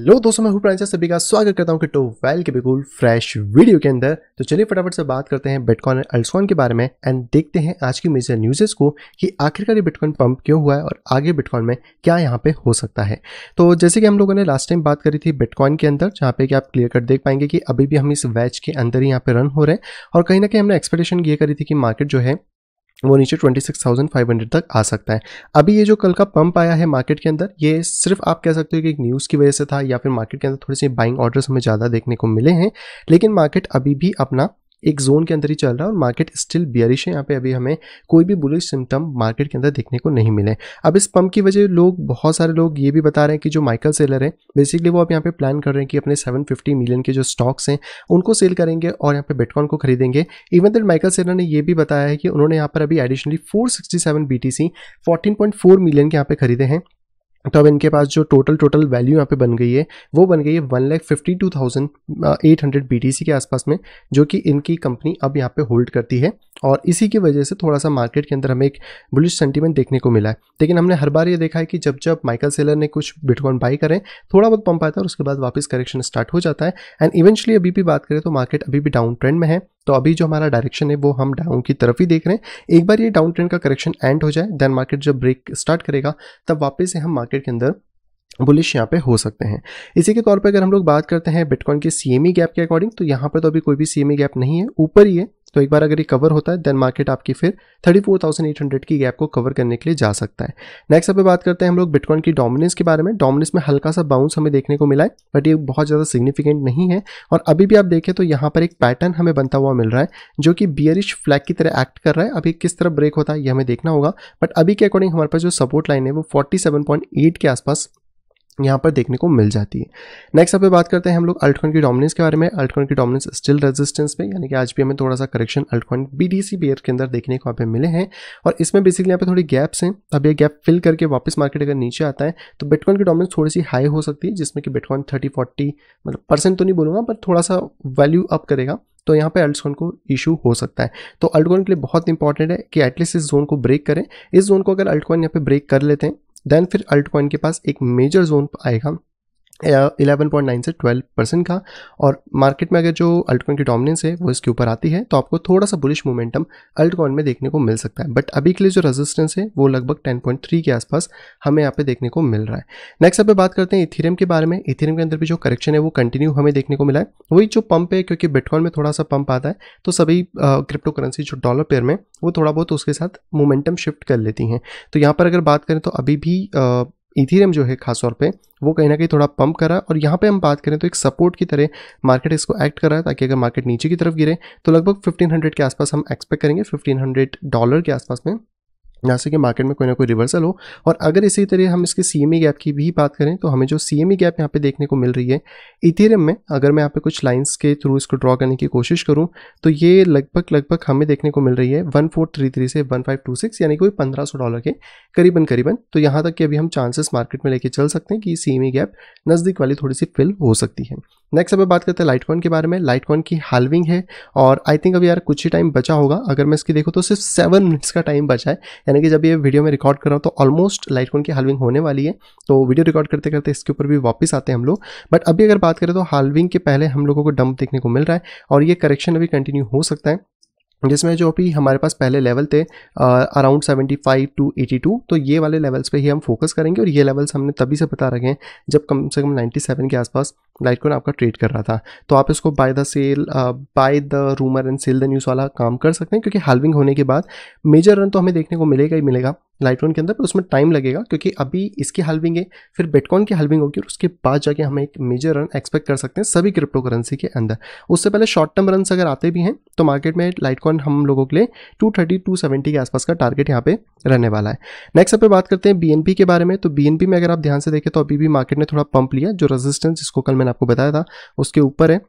Hello दोस्तों मैं हूं प्रांचा सभी का स्वागत करता हूं किटो वेल के बिल्कुल फ्रेश वीडियो के अंदर तो चलिए फटाफट से बात करते हैं बिटकॉइन एंड अल्सकॉन के बारे में एंड देखते हैं आज की मेजर न्यूजेस को कि आखिरकार ये बिटकॉइन पंप क्यों हुआ है और आगे बिटकॉइन में क्या यहाँ पे हो सकता है तो जैसे कि हम लोगों ने लास्ट टाइम बात करी थी बिटकॉइन के अंदर जहाँ पे कि आप क्लियर कट देख पाएंगे कि अभी भी हम इस वैच के अंदर ही यहाँ पे रन हो रहे हैं और कहीं ना कहीं हमने एक्सपेक्टेशन ये करी थी कि मार्केट जो है वो नीचे 26,500 तक आ सकता है अभी ये जो कल का पंप आया है मार्केट के अंदर ये सिर्फ आप कह सकते हो कि एक न्यूज़ की वजह से था या फिर मार्केट के अंदर थोड़े से बाइंग ऑर्डर्स हमें ज़्यादा देखने को मिले हैं लेकिन मार्केट अभी भी अपना एक जोन के अंदर ही चल रहा है और मार्केट स्टिल बियरिश है यहाँ पे अभी हमें कोई भी बुलिश सिम्टम मार्केट के अंदर देखने को नहीं मिले अब इस पंप की वजह लोग बहुत सारे लोग ये भी बता रहे हैं कि जो माइकल सेलर है बेसिकली वो अब यहाँ पे प्लान कर रहे हैं कि अपने 750 मिलियन के जो स्टॉक्स हैं उनको सेल करेंगे और यहाँ पे बेटकॉन को खरीदेंगे इवन दैट माइकल सेलर ने यह भी बताया है कि उन्होंने यहाँ पर अभी additionally four sixty seven B T C million के यहाँ पे खरीदे हैं तो अब इनके पास जो टोटल टोटल वैल्यू यहाँ पे बन गई है वो बन गई है one lakh fifty two thousand eight hundred B के आसपास में जो कि इनकी कंपनी अब यहाँ पे होल्ड करती है और इसी की वजह से थोड़ा सा मार्केट के अंदर हमें एक बुलिश सेंटीमेंट देखने को मिला है लेकिन हमने हर बार ये देखा है कि जब जब माइकल सेलर ने कुछ बिटकॉइन बाई करें थोड़ा बहुत पंप आता है और उसके बाद वापस करेक्शन स्टार्ट हो जाता है एंड इवेंचुअली अभी भी बात करें तो मार्केट अभी भी डाउन ट्रेंड में है तो अभी जो हमारा डायरेक्शन है वो हम डाउन की तरफ ही देख रहे हैं एक बार ये डाउन ट्रेंड का करेक्शन एंड हो जाए देन मार्केट जब ब्रेक स्टार्ट करेगा तब वापस से हम मार्केट के अंदर बुलिश यहाँ पे हो सकते हैं इसी के तौर पे अगर हम लोग बात करते हैं बिटकॉइन के सीएमई गैप e के अकॉर्डिंग तो यहाँ पर तो अभी कोई भी सीएमई गैप e नहीं है ऊपर ही है तो एक बार अगर ये कवर होता है देन मार्केट आपकी फिर 34,800 की गैप को कवर करने के लिए जा सकता है नेक्स्ट अब बात करते हैं हम लोग बिटकॉइन की डोमिनेंस के बारे में डोमिनेंस में हल्का सा बाउंस हमें देखने को मिला है बट ये बहुत ज़्यादा सिग्निफिकेंट नहीं है और अभी भी आप देखें तो यहाँ पर एक पैटर्न हमें बनता हुआ मिल रहा है जो कि बियरिश फ्लैग की तरह एक्ट कर रहा है अभी किस तरह ब्रेक होता है ये हमें देखना होगा बट अभी के अकॉर्डिंग हमारे पास जो सपोर्ट लाइन है वो फोर्टी के आसपास यहाँ पर देखने को मिल जाती है नेक्स्ट अब बात करते हैं हम लोग अल्टकॉइन की डोमिनेंस के बारे में अल्टकॉइन की डोमिनेंस स्टिल रेजिस्टेंस में यानी कि आज भी हमें थोड़ा सा correction altcoin B D C bear के अंदर देखने को आप मिले हैं और इसमें बेसिकली यहाँ पे थोड़ी गैप्स हैं अब ये गैप फिल करके वापस मार्केट अगर नीचे आता है तो बिटकॉइन की डोमिनेंस थोड़ी सी हाई हो सकती है जिसमें कि बिटकॉइन थर्टी फोर्टी मतलब परसेंट तो नहीं बोलूँगा पर थोड़ा सा वैल्यू अप करेगा तो यहाँ पे अल्टकॉइन को इशू हो सकता है तो अल्टकॉइन के लिए बहुत इंपॉर्टेंट है कि एटलीस्ट इस जोन को ब्रेक करें इस जोन को अगर अल्टकॉइन यहाँ पे ब्रेक कर लेते हैं देन फिर अल्ट कॉइन के पास एक मेजर जोन आएगा इलेवन पॉइंट नाइन से ट्वेल्व परसेंट का और मार्केट में अगर जो अल्टकॉन की डोमिनेंस है वो इसके ऊपर आती है तो आपको थोड़ा सा बुलिश मोमेंटम अल्टकॉन में देखने को मिल सकता है बट अभी के लिए जो रेजिस्टेंस है वो लगभग टेन पॉइंट थ्री के आसपास हमें यहाँ पे देखने को मिल रहा है नेक्स्ट अब बात करते हैं इथेरियम के बारे में इथेरियम के अंदर भी जो करेक्शन है वो कंटिन्यू हमें देखने को मिला है वही जो पंप है क्योंकि बेटकॉन में थोड़ा सा पंप आता है तो सभी क्रिप्टो करेंसी जो डॉलर पेयर में वो थोड़ा बहुत उसके साथ मोमेंटम शिफ्ट कर लेती हैं तो यहाँ पर अगर बात करें तो अभी भी इथीरियम जो है खासतौर पे वो कहीं ना कहीं थोड़ा पंप कर रहा है और यहाँ पे हम बात करें तो एक सपोर्ट की तरह मार्केट इसको एक्ट कर रहा है ताकि अगर मार्केट नीचे की तरफ गिरे तो लगभग 1500 के आसपास हम एक्सपेक्ट करेंगे 1500 डॉलर के आसपास में यहाँ से कि मार्केट में कोई ना कोई रिवर्सल हो और अगर इसी तरह हम इसके सी गैप की भी बात करें तो हमें जो सी गैप यहाँ पे देखने को मिल रही है इथेरियम में अगर मैं यहाँ पे कुछ लाइंस के थ्रू इसको ड्रॉ करने की कोशिश करूँ तो ये लगभग लगभग हमें देखने को मिल रही है वन फोर थ्री थ्री से वन फाइव टू सिक्स यानी कोई पंद्रह सौ डॉलर के करीबन करीबन तो यहाँ तक कि अभी हम चांसेस मार्केट में लेके चल सकते हैं कि सी गैप नज़दीक वाली थोड़ी सी फिल हो सकती है नेक्स्ट अब बात करते हैं लाइटकॉन के बारे में लाइटकॉन की हालविंग है और आई थिंक अभी यार कुछ ही टाइम बचा होगा अगर मैं इसकी देखूँ तो सिर्फ सेवन मिनट्स का टाइम बचा है यानी कि जब ये वीडियो में रिकॉर्ड कर रहा हूँ तो ऑलमोस्ट लाइटकॉइन की हालविंग होने वाली है तो वीडियो रिकॉर्ड करते करते इसके ऊपर भी वापस आते हैं हम लोग बट अभी अगर बात करें तो हालविंग के पहले हम लोगों को डंप देखने को मिल रहा है और ये करेक्शन अभी कंटिन्यू हो सकता है जिसमें जो अभी हमारे पास पहले लेवल थे around seventy five two eighty two तो ये वाले लेवल्स पे ही हम फोकस करेंगे और ये लेवल्स हमने तभी से बता रखे हैं जब कम से कम नाइन्टी सेवन के आसपास लाइटकॉन आपका ट्रेड कर रहा था तो आप इसको buy the sell buy the rumour and sell the news वाला काम कर सकते हैं क्योंकि हालविंग होने के बाद मेजर रन तो हमें देखने को मिलेगा ही मिलेगा लाइट के अंदर पर उसमें टाइम लगेगा क्योंकि अभी इसकी हालविंग है फिर बिटकॉइन की हालविंग होगी और उसके बाद जाके हम एक मेजर रन एक्सपेक्ट कर सकते हैं सभी क्रिप्टो करेंसी के अंदर उससे पहले शॉर्ट टर्म रन अगर आते भी हैं तो मार्केट में लाइटकॉन हम लोगों के लिए टू थर्टी टू सेवेंटी के आसपास का टारगेट यहाँ पे रहने वाला है नेक्स्ट अब बात करते हैं बी के बारे में तो बी में अगर आप ध्यान से देखें तो अभी भी मार्केट ने थोड़ा पंप लिया जो रेजिस्टेंस जिसको कल मैंने आपको बताया था उसके ऊपर है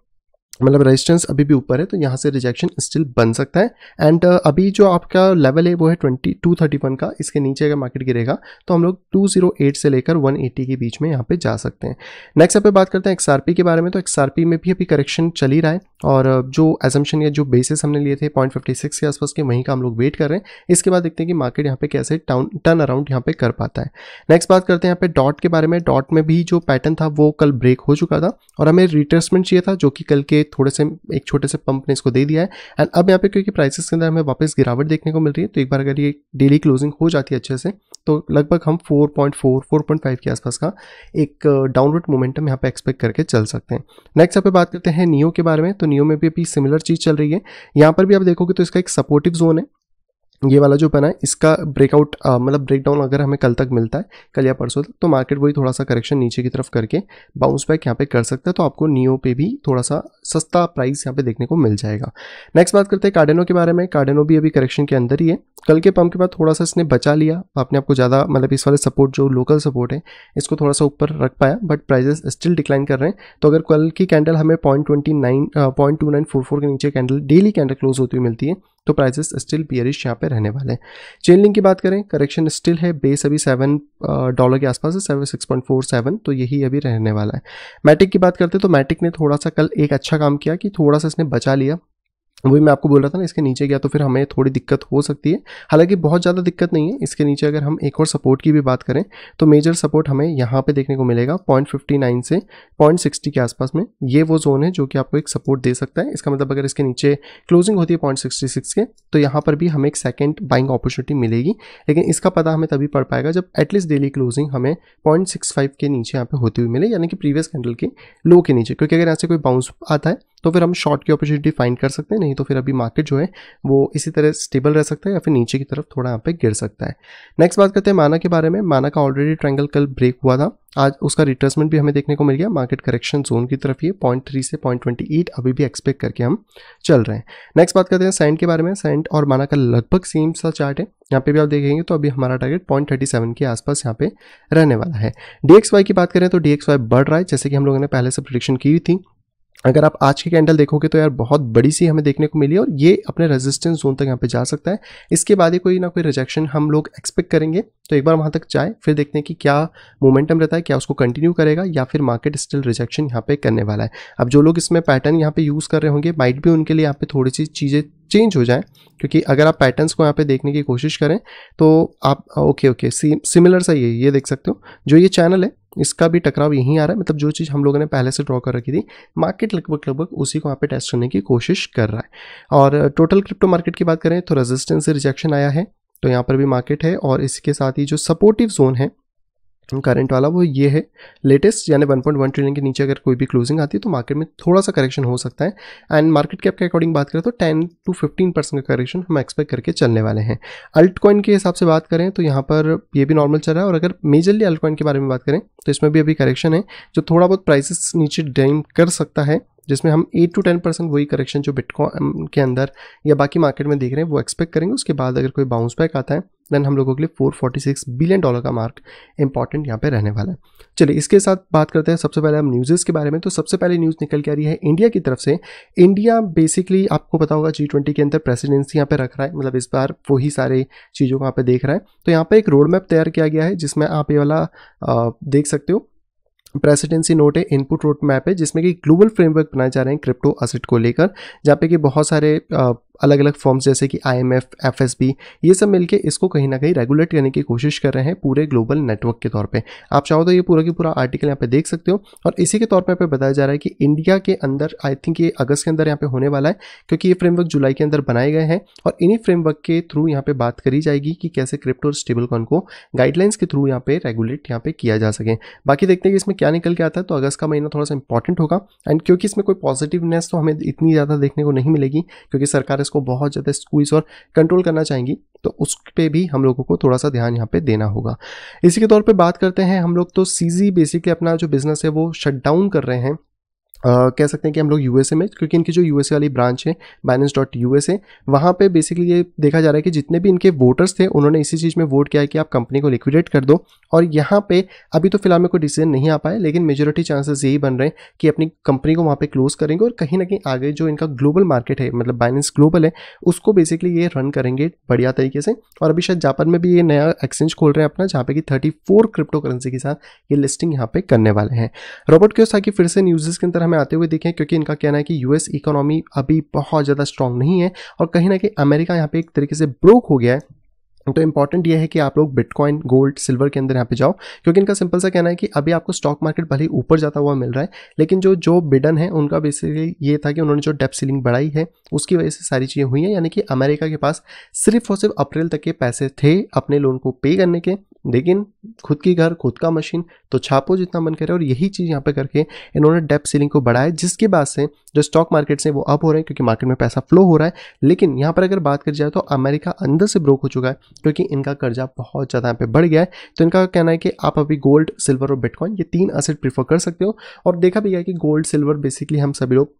मतलब रेजिस्टेंस अभी भी ऊपर है तो यहाँ से रिजेक्शन स्टिल बन सकता है एंड uh, अभी जो आपका लेवल है वो है ट्वेंटी टू थर्टी वन का इसके नीचे अगर मार्केट गिरेगा तो हम लोग टू जीरो एट से लेकर वन एटी के बीच में यहाँ पे जा सकते हैं नेक्स्ट आप बात करते हैं एक्सआरपी के बारे में तो एक्सआरपी में भी अभी करेक्शन चल ही रहा है और uh, जो एजम्पन या जो बेसिस हमने लिए थे पॉइंट फिफ्टी सिक्स के आसपास के वहीं का हम लोग वेट कर रहे हैं इसके बाद देखते हैं कि मार्केट यहाँ पे कैसे टाउन टर्न अराउंड यहाँ पे कर पाता है नेक्स्ट बात करते हैं यहाँ पे डॉट के बारे में डॉट में भी जो पैटर्न था वो कल ब्रेक हो चुका था और हमें रिट्रेसमेंट चाहिए था जो कि कल के थोड़े से एक छोटे से पंप ने इसको दे दिया है एंड अब यहाँ पे क्योंकि प्राइसेस के अंदर हमें वापस गिरावट देखने को मिल रही है तो एक बार अगर ये डेली क्लोजिंग हो जाती है अच्छे से तो लगभग हम 4.4 4.5 के आसपास का एक डाउनवर्ड uh, मोमेंटम यहाँ पे एक्सपेक्ट करके चल सकते हैं नेक्स्ट यहाँ पे बात करते हैं नियो के बारे में तो नियो में भी अभी सिमिलर चीज़ चल रही है यहाँ पर भी आप देखोगे तो इसका एक सपोर्टिव जोन है ये वाला जो बना है इसका ब्रेकआउट मतलब ब्रेकडाउन अगर हमें कल तक मिलता है कल या परसों तक तो मार्केट वही थोड़ा सा करेक्शन नीचे की तरफ करके बाउंस बैक यहाँ पे कर सकता है तो आपको नियो पे भी थोड़ा सा सस्ता प्राइस यहाँ पे देखने को मिल जाएगा नेक्स्ट बात करते हैं कार्डेनो के बारे में कार्डेनो भी अभी करेक्शन के अंदर ही है कल के पम्प के बाद थोड़ा सा इसने बचा लिया आपने आपको ज़्यादा मतलब इस वाले सपोर्ट जो लोकल सपोर्ट है इसको थोड़ा सा ऊपर रख पाया बट प्राइजेस स्टिल डिक्लाइन कर रहे हैं तो अगर कल की कैंडल हमें point twenty nine point two nine four four के नीचे कैंडल डेली कैंडल क्लोज होती हुई मिलती है तो प्राइसेस स्टिल बियरिश यहाँ पे रहने वाले चेन लिंक की बात करें करेक्शन स्टिल है बेस अभी सेवन डॉलर uh, के आसपास है seven six point four seven तो यही अभी रहने वाला है मैटिक की बात करते हैं तो मैटिक ने थोड़ा सा कल एक अच्छा काम किया कि थोड़ा सा इसने बचा लिया वही मैं आपको बोल रहा था ना इसके नीचे गया तो फिर हमें थोड़ी दिक्कत हो सकती है हालांकि बहुत ज़्यादा दिक्कत नहीं है इसके नीचे अगर हम एक और सपोर्ट की भी बात करें तो मेजर सपोर्ट हमें यहाँ पे देखने को मिलेगा 0.59 से 0.60 के आसपास में ये वो जोन है जो कि आपको एक सपोर्ट दे सकता है इसका मतलब अगर इसके नीचे क्लोजिंग होती है पॉइंट के तो यहाँ पर भी हमें एक सेकेंड बाइंग अपॉर्चुनिटी मिलेगी लेकिन इसका पता हमें तभी पड़ पाएगा जब एटलीस्ट डेली क्लोजिंग हमें पॉइंट के नीचे यहाँ पर होती हुई मिले यानी कि प्रीवियस कैंडल के लो के नीचे क्योंकि अगर ऐसे कोई बाउंस आता है तो फिर हम शॉर्ट की अपॉर्चुनिटी फाइंड कर सकते हैं नहीं तो फिर अभी मार्केट जो है वो इसी तरह स्टेबल रह सकता है या फिर नीचे की तरफ थोड़ा यहाँ पे गिर सकता है नेक्स्ट बात करते हैं माना के बारे में माना का ऑलरेडी ट्रैंगल कल ब्रेक हुआ था आज उसका रिट्रेसमेंट भी हमें देखने को मिल गया मार्केट करेक्शन जोन की तरफ ये पॉइंट थ्री से पॉइंट ट्वेंटी एट अभी भी एक्सपेक्ट करके हम चल रहे हैं नेक्स्ट बात करते हैं सेंट के बारे में सेंट और माना का लगभग सेम सा चार्ट है यहाँ पे भी आप देखेंगे तो अभी हमारा टारगेट पॉइंट थर्टी सेवन के आसपास यहाँ पे रहने वाला है डी की बात करें तो डी बढ़ रहा है जैसे कि हम लोगों ने पहले से प्रोडिक्शन की थी अगर आप आज के कैंडल देखोगे तो यार बहुत बड़ी सी हमें देखने को मिली और ये अपने रेजिस्टेंस जोन तक यहाँ पे जा सकता है इसके बाद ही कोई ना कोई रिजेक्शन हम लोग एक्सपेक्ट करेंगे तो एक बार वहाँ तक जाए फिर देखते हैं कि क्या मोमेंटम रहता है क्या उसको कंटिन्यू करेगा या फिर मार्केट स्टिल रिजेक्शन यहाँ पे करने वाला है अब जो लोग इसमें पैटर्न यहाँ पे यूज़ कर रहे होंगे माइट भी उनके लिए यहाँ पे थोड़ी सी चीज़ें चेंज हो जाएँ क्योंकि अगर आप पैटर्न्स को यहाँ पे देखने की कोशिश करें तो आप ओके ओके सिमिलर सा ये ये देख सकते हो जो ये चैनल है इसका भी टकराव यहीं आ रहा है मतलब जो चीज़ हम लोगों ने पहले से ड्रॉ कर रखी थी मार्केट लगभग लगभग उसी को वहाँ पे टेस्ट करने की कोशिश कर रहा है और टोटल क्रिप्टो मार्केट की बात करें तो रेजिस्टेंस से रिजेक्शन आया है तो यहाँ पर भी मार्केट है और इसके साथ ही जो सपोर्टिव जोन है करंट वाला वो ये है लेटेस्ट यानी 1.1 ट्रिलियन के नीचे अगर कोई भी क्लोजिंग आती है तो मार्केट में थोड़ा सा करेक्शन हो सकता है एंड मार्केट कैप के अकॉर्डिंग बात करें तो 10 टू 15 परसेंट का करेक्शन हम एक्सपेक्ट करके चलने वाले हैं अल्ट कॉइन के हिसाब से बात करें तो यहाँ पर ये भी नॉर्मल चल रहा है और अगर मेजरली अल्ट कॉइन के बारे में बात करें तो इसमें भी अभी करेक्शन है जो थोड़ा बहुत प्राइसेस नीचे डाइम कर सकता है जिसमें हम एट टू टेन परसेंट वही करेक्शन जो बिटकॉइन के अंदर या बाकी मार्केट में देख रहे हैं वो एक्सपेक्ट करेंगे उसके बाद अगर कोई बाउंस बैक आता है देन हम लोगों के लिए 446 बिलियन डॉलर का मार्क इंपॉर्टेंट यहाँ पे रहने वाला है चलिए इसके साथ बात करते हैं सबसे पहले हम न्यूजेज़ के बारे में तो सबसे पहले न्यूज़ निकल के आ रही है इंडिया की तरफ से इंडिया बेसिकली आपको पता होगा जी ट्वेंटी के अंदर प्रेसिडेंसी यहाँ पे रख रहा है मतलब इस बार वही सारे चीज़ों को यहाँ पे देख रहा है तो यहाँ पे एक रोड मैप तैयार किया गया है जिसमें आप ये वाला देख सकते हो प्रेसिडेंसी नोट है इनपुट रोड मैप है जिसमें कि ग्लोबल फ्रेमवर्क बनाए जा रहे हैं क्रिप्टो असेट को लेकर जहाँ पे कि बहुत सारे अलग अलग फॉर्म्स जैसे कि आई एम ये सब मिलकर इसको कहीं ना कहीं रेगुलेट करने की कोशिश कर रहे हैं पूरे ग्लोबल नेटवर्क के तौर पर आप चाहो तो ये पूरा की पूरा आर्टिकल यहाँ पे देख सकते हो और इसी के तौर पर यहाँ पे बताया जा रहा है कि इंडिया के अंदर आई थिंक ये अगस्त के अंदर यहाँ पे होने वाला है क्योंकि ये फ्रेमवर्क जुलाई के अंदर बनाए गए हैं और इन्हीं फ्रेमवर्क के थ्रू यहाँ पे बात करी जाएगी कि कैसे क्रिप्टो और स्टेबल कॉन को गाइडलाइंस के थ्रू यहाँ पे रेगुलेट यहाँ पे किया जा सके बाकी देखते हैं कि इसमें क्या निकल के आता है तो अगस्त का महीना थोड़ा सा इंपॉर्टेंट होगा एंड क्योंकि इसमें कोई पॉजिटिवनेस तो हमें इतनी ज़्यादा देखने को नहीं मिलेगी क्योंकि सरकार को बहुत ज़्यादा स्क्वीज और कंट्रोल करना चाहेंगी तो उस पर भी हम लोगों को थोड़ा सा ध्यान यहाँ पे देना होगा इसी के तौर पे बात करते हैं हम लोग तो सीजी बेसिकली अपना जो बिजनेस है वो शट डाउन कर रहे हैं Uh, कह सकते हैं कि हम लोग यूएसए में क्योंकि इनकी जो यूएसए वाली ब्रांच है बाइनेंस डॉट यू एस वहाँ पर बेसिकली ये देखा जा रहा है कि जितने भी इनके वोटर्स थे उन्होंने इसी चीज़ में वोट किया है कि आप कंपनी को लिक्विडेट कर दो और यहाँ पे अभी तो फिलहाल में कोई डिसीजन नहीं आ पाया लेकिन मेजोरिटी चांसेस यही बन रहे हैं कि अपनी कंपनी को वहाँ पर क्लोज करेंगे और कहीं ना कहीं आगे जो इनका ग्लोबल मार्केट है मतलब बाइनेंस ग्लोबल है उसको बेसिकली ये रन करेंगे बढ़िया तरीके से और अभी शायद जापान में भी ये नया एक्सचेंज खोल रहे हैं अपना जहाँ पे कि थर्टी क्रिप्टो करेंसी के साथ ये लिस्टिंग यहाँ पर करने वाले हैं रॉबर्ट क्योसाकी फिर से न्यूज़ के अंदर में आते हुए देखें क्योंकि इनका कहना है कि यूएस इकोनॉमी अभी बहुत ज़्यादा स्ट्रांग नहीं है और कहीं ना कहीं अमेरिका यहाँ पे एक तरीके से ब्रोक हो गया है तो इंपॉर्टेंट ये है कि आप लोग बिटकॉइन गोल्ड सिल्वर के अंदर यहाँ पे जाओ क्योंकि इनका सिंपल सा कहना है कि अभी आपको स्टॉक मार्केट भले ही ऊपर जाता हुआ मिल रहा है लेकिन जो जो बिडन है उनका बेसिकली ये था कि उन्होंने जो डेप सीलिंग बढ़ाई है उसकी वजह से सारी चीज़ें हुई हैं यानी कि अमेरिका के पास सिर्फ और सिर्फ अप्रैल तक के पैसे थे अपने लोन को पे करने के लेकिन खुद की घर खुद का मशीन तो छापो जितना मन करे और यही चीज़ यहाँ पे करके इन्होंने डेप सीलिंग को बढ़ाया जिसके बाद से जो स्टॉक मार्केट से वो अप हो रहे हैं क्योंकि मार्केट में पैसा फ्लो हो रहा है लेकिन यहाँ पर अगर बात कर जाए तो अमेरिका अंदर से ब्रोक हो चुका है क्योंकि इनका कर्जा बहुत ज़्यादा यहाँ पर बढ़ गया है तो इनका कहना है कि आप अभी गोल्ड सिल्वर और बिटकॉइन ये तीन असेट प्रीफर कर सकते हो और देखा भी गया कि गोल्ड सिल्वर बेसिकली हम सभी लोग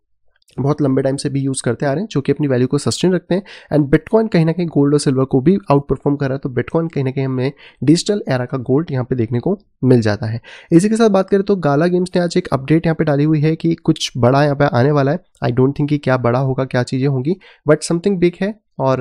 बहुत लंबे टाइम से भी यूज़ करते आ रहे हैं जो कि अपनी वैल्यू को सस्टेन रखते हैं एंड बिटकॉइन कहीं ना कहीं गोल्ड और सिल्वर को भी आउट परफॉर्म कर रहा है तो बिटकॉइन कहीं ना कहीं हमें डिजिटल एरा का गोल्ड यहाँ पे देखने को मिल जाता है इसी के साथ बात करें तो गाला गेम्स ने आज एक अपडेट यहाँ पर डाली हुई है कि कुछ बड़ा यहाँ पर आने वाला है आई डोंट थिंक कि क्या बड़ा होगा क्या चीज़ें होंगी बट समथिंग बिग है और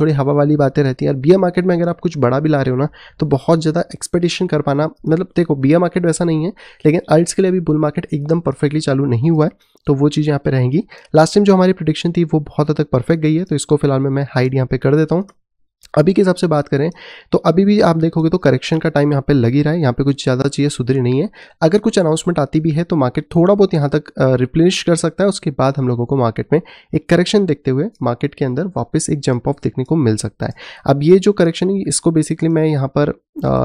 थोड़ी हवा वाली बातें रहती हैं और बिया मार्केट में अगर आप कुछ बड़ा भी ला रहे हो ना तो बहुत ज़्यादा एक्सपेक्टेशन कर पाना मतलब देखो बिया मार्केट वैसा नहीं है लेकिन अल्ट्स के लिए अभी बुल मार्केट एकदम परफेक्टली चालू नहीं हुआ है तो वो चीज़ यहाँ पे रहेंगी लास्ट टाइम जो हमारी प्रोडिक्शन थी वो बहुत हद तक परफेक्ट गई है तो इसको फिलहाल मैं हाइड यहाँ पे कर देता हूँ अभी के हिसाब से बात करें तो अभी भी आप देखोगे तो करेक्शन का टाइम यहाँ पे लग ही रहा है यहाँ पे कुछ ज़्यादा चीज़ें सुधरी नहीं है अगर कुछ अनाउंसमेंट आती भी है तो मार्केट थोड़ा बहुत यहाँ तक रिप्लेनिश कर सकता है उसके बाद हम लोगों को मार्केट में एक करेक्शन देखते हुए मार्केट के अंदर वापस एक जंप ऑफ देखने को मिल सकता है अब ये जो करेक्शन है इसको बेसिकली मैं यहाँ पर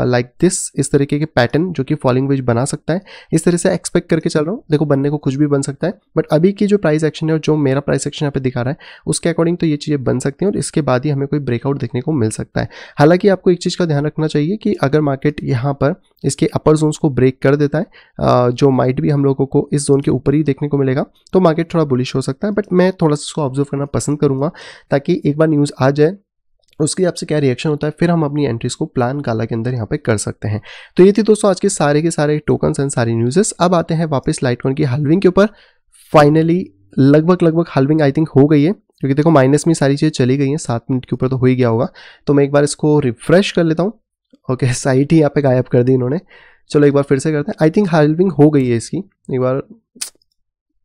लाइक uh, दिस like इस तरीके के पैटर्न जो कि फॉलिंग वेज बना सकता है इस तरह से एक्सपेक्ट करके चल रहा हूँ देखो बनने को कुछ भी बन सकता है बट अभी की जो प्राइस एक्शन है और जो मेरा प्राइस एक्शन यहाँ पे दिखा रहा है उसके अकॉर्डिंग तो ये चीज़ें बन सकती हैं और इसके बाद ही हमें कोई ब्रेकआउट देखने को मिल सकता है हालांकि आपको एक चीज़ का ध्यान रखना चाहिए कि अगर मार्केट यहाँ पर इसके अपर जोन्स को ब्रेक कर देता है जो माइट भी हम लोगों को इस जोन के ऊपर ही देखने को मिलेगा तो मार्केट थोड़ा बुलिश हो सकता है बट मैं थोड़ा सा इसको ऑब्जर्व करना पसंद करूँगा ताकि एक बार न्यूज़ आ जाए उसके आपसे क्या रिएक्शन होता है फिर हम अपनी एंट्रीज को प्लान काला के अंदर यहाँ पे कर सकते हैं तो ये थी दोस्तों आज के सारे के सारे टोकन्स एंड सारी न्यूज़ेस अब आते हैं वापस लाइटकॉन की हल्विंग के ऊपर फाइनली लगभग लगभग हलविंग आई थिंक हो गई है क्योंकि देखो माइनस में सारी चीज़ें चली गई हैं सात मिनट के ऊपर तो हो ही गया होगा तो मैं एक बार इसको रिफ्रेश कर लेता हूँ ओके साइट ही यहाँ पे गायब कर दी इन्होंने चलो एक बार फिर से करते हैं आई थिंक हार्विंग हो गई है इसकी एक बार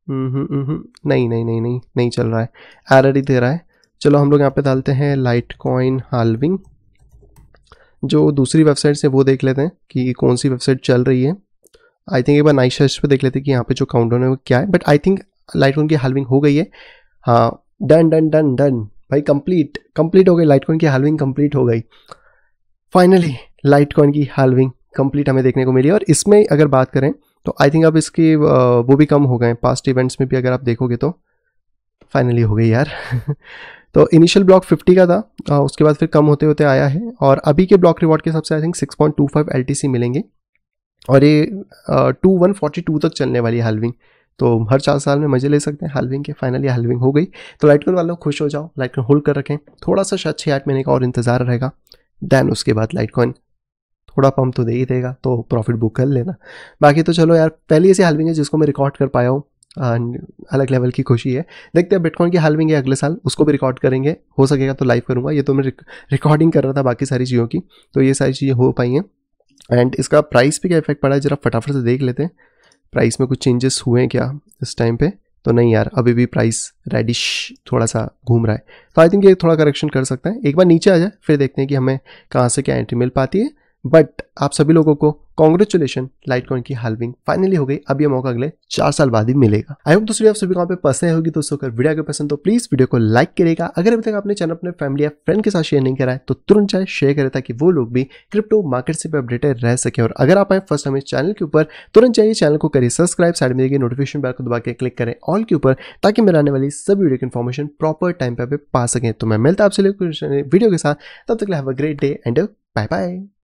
हम्म, हम्म, हम्म। नहीं नहीं नहीं नहीं नहीं चल रहा है एरर ही दे रहा है चलो हम लोग यहाँ पे डालते हैं लाइट कॉइन हाल्विंग जो दूसरी वेबसाइट से वो देख लेते हैं कि कौन सी वेबसाइट चल रही है आई थिंक एक बार नाइट सर्च देख लेते हैं कि यहाँ पे जो काउंटर है वो क्या है but I think lite coin की हाल्विंग हो गई है हाँ डन डन डन डन भाई कंप्लीट कंप्लीट हो गई लाइट की हालविंग कंप्लीट हो गई फाइनली लाइट की हालविंग कंप्लीट हमें देखने को मिली और इसमें अगर बात करें तो आई थिंक अब इसकी वो भी कम हो गए पास्ट इवेंट्स में भी अगर आप देखोगे तो फाइनली हो गई यार तो इनिशियल ब्लॉक 50 का था उसके बाद फिर कम होते होते आया है और अभी के ब्लॉक रिवॉर्ड के हिसाब से आई थिंक 6.25 पॉइंट मिलेंगे और ये टू वन फोर्टी टू तक चलने वाली हालविंग तो हर चार साल में मज़े ले सकते हैं हालविंग के फाइनली हलविंग हो गई तो लाइटकॉइन वालों खुश हो जाओ लाइटकॉइन होल्ड कर रखें थोड़ा सा शायद छः आठ महीने का और इंतज़ार रहेगा दैन उसके बाद लाइटकॉइन थोड़ा पम्प तो दे ही देगा तो प्रॉफिट बुक कर लेना बाकी तो चलो यार पहली ऐसी हालविंग है जिसको मैं रिकॉर्ड कर पाया हूँ अलग लेवल की खुशी है देखते हैं बिटकॉइन की हालविंग है अगले साल उसको भी रिकॉर्ड करेंगे हो सकेगा तो लाइव करूँगा ये तो मैं रिकॉर्डिंग कर रहा था बाकी सारी चीज़ों की तो ये सारी चीज़ें हो पाई हैं एंड इसका प्राइस पे क्या इफेक्ट पड़ा है जरा फटाफट से देख लेते हैं प्राइस में कुछ चेंजेस हुए हैं क्या इस टाइम पे तो नहीं यार अभी भी प्राइस रेडिश थोड़ा सा घूम रहा है तो आई थिंक ये थोड़ा करेक्शन कर सकते हैं एक बार नीचे आ जाए फिर देखते हैं कि हमें कहाँ से क्या एंट्री मिल पाती है बट आप सभी लोगों को कॉन्ग्रेचुलेशन लाइट कॉइन की हालविंग फाइनली हो गई अब ये मौका अगले चार साल बाद ही मिलेगा आई होप दोस्तों आप सभी को पे पसंद होगी दोस्तों अगर वीडियो को पसंद तो प्लीज वीडियो को लाइक करेगा अगर अभी तक आपने चैनल अपने फैमिली या फ्रेंड के साथ शेयर नहीं करा है तो तुरंत चाहे शेयर करें ताकि वो लोग भी क्रिप्टो मार्केट से अपडेटेड रह सके और अगर आप आए फर्स्ट हमें चैनल के ऊपर तुरंत चाहिए चैनल को करिए सब्सक्राइब साइड में नोटिफिकेशन बैल को दबा के क्लिक करें ऑल के ऊपर ताकि मेरे आने वाली सभी वीडियो की इन्फॉर्मेशन प्रॉपर टाइम पर पा सकें तो मैं मिलता आपसे वीडियो के साथ तब तक have a great day and bye bye